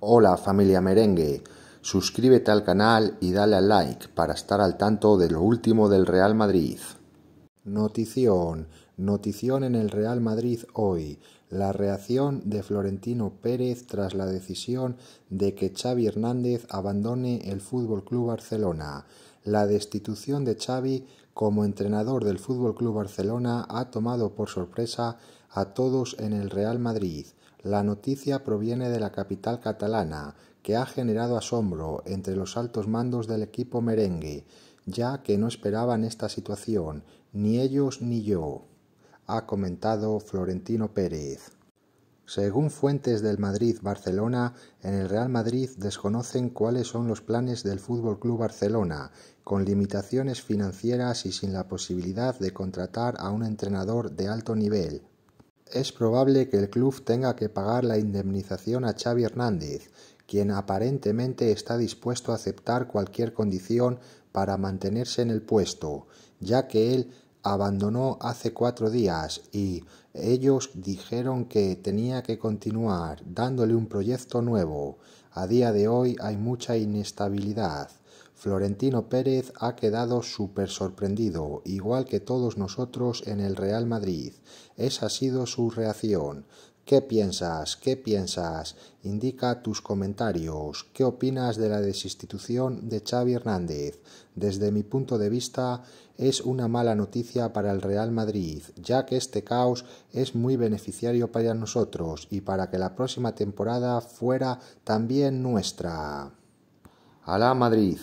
Hola familia merengue, suscríbete al canal y dale al like para estar al tanto de lo último del Real Madrid. Notición, notición en el Real Madrid hoy, la reacción de Florentino Pérez tras la decisión de que Xavi Hernández abandone el Fútbol Club Barcelona la destitución de Xavi como entrenador del Fútbol Club Barcelona ha tomado por sorpresa a todos en el Real Madrid. La noticia proviene de la capital catalana, que ha generado asombro entre los altos mandos del equipo merengue, ya que no esperaban esta situación, ni ellos ni yo, ha comentado Florentino Pérez. Según fuentes del Madrid-Barcelona, en el Real Madrid desconocen cuáles son los planes del Fútbol Club Barcelona, con limitaciones financieras y sin la posibilidad de contratar a un entrenador de alto nivel. Es probable que el club tenga que pagar la indemnización a Xavi Hernández, quien aparentemente está dispuesto a aceptar cualquier condición para mantenerse en el puesto, ya que él abandonó hace cuatro días y ellos dijeron que tenía que continuar dándole un proyecto nuevo. A día de hoy hay mucha inestabilidad. Florentino Pérez ha quedado súper sorprendido, igual que todos nosotros en el Real Madrid. Esa ha sido su reacción. ¿Qué piensas? ¿Qué piensas? Indica tus comentarios. ¿Qué opinas de la desinstitución de Xavi Hernández? Desde mi punto de vista es una mala noticia para el Real Madrid, ya que este caos es muy beneficiario para nosotros y para que la próxima temporada fuera también nuestra. Alá Madrid,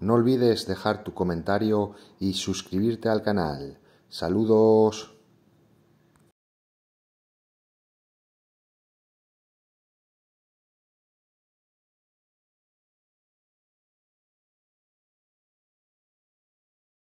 no olvides dejar tu comentario y suscribirte al canal. Saludos.